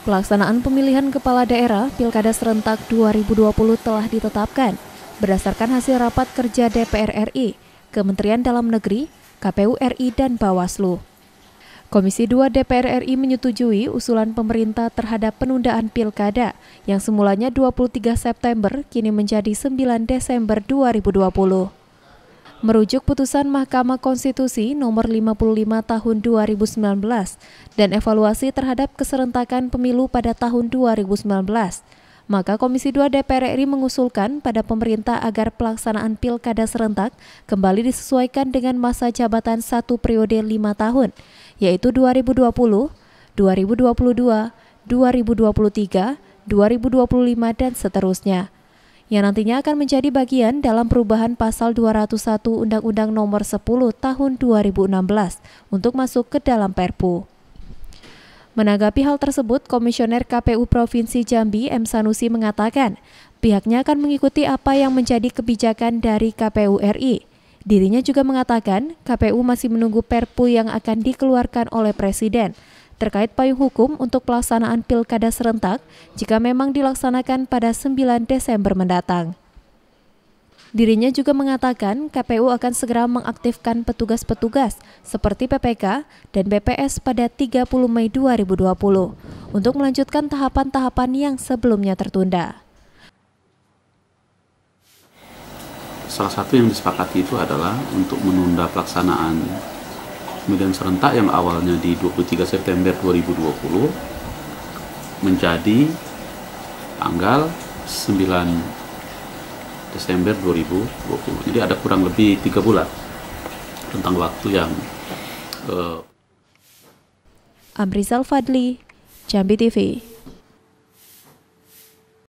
Pelaksanaan pemilihan kepala daerah Pilkada serentak 2020 telah ditetapkan berdasarkan hasil rapat kerja DPR RI, Kementerian Dalam Negeri, KPU RI dan Bawaslu. Komisi 2 DPR RI menyetujui usulan pemerintah terhadap penundaan Pilkada yang semulanya 23 September kini menjadi 9 Desember 2020 merujuk putusan Mahkamah Konstitusi nomor 55 tahun 2019 dan evaluasi terhadap keserentakan pemilu pada tahun 2019. Maka Komisi 2 DPR RI mengusulkan pada pemerintah agar pelaksanaan pilkada serentak kembali disesuaikan dengan masa jabatan satu periode lima tahun, yaitu 2020, 2022, 2023, 2025, dan seterusnya yang nantinya akan menjadi bagian dalam perubahan pasal 201 Undang-Undang Nomor 10 Tahun 2016 untuk masuk ke dalam Perpu. Menanggapi hal tersebut, Komisioner KPU Provinsi Jambi M. Sanusi mengatakan pihaknya akan mengikuti apa yang menjadi kebijakan dari KPU RI. Dirinya juga mengatakan KPU masih menunggu perpu yang akan dikeluarkan oleh Presiden terkait payung hukum untuk pelaksanaan pilkada serentak jika memang dilaksanakan pada 9 Desember mendatang. Dirinya juga mengatakan KPU akan segera mengaktifkan petugas-petugas seperti PPK dan BPS pada 30 Mei 2020 untuk melanjutkan tahapan-tahapan yang sebelumnya tertunda. Salah satu yang disepakati itu adalah untuk menunda pelaksanaan pemilihan serentak yang awalnya di 23 September 2020 menjadi tanggal 9 Desember 2020. Jadi ada kurang lebih tiga bulan tentang waktu yang uh... Eh, Amrizal Fadli, Jambi TV.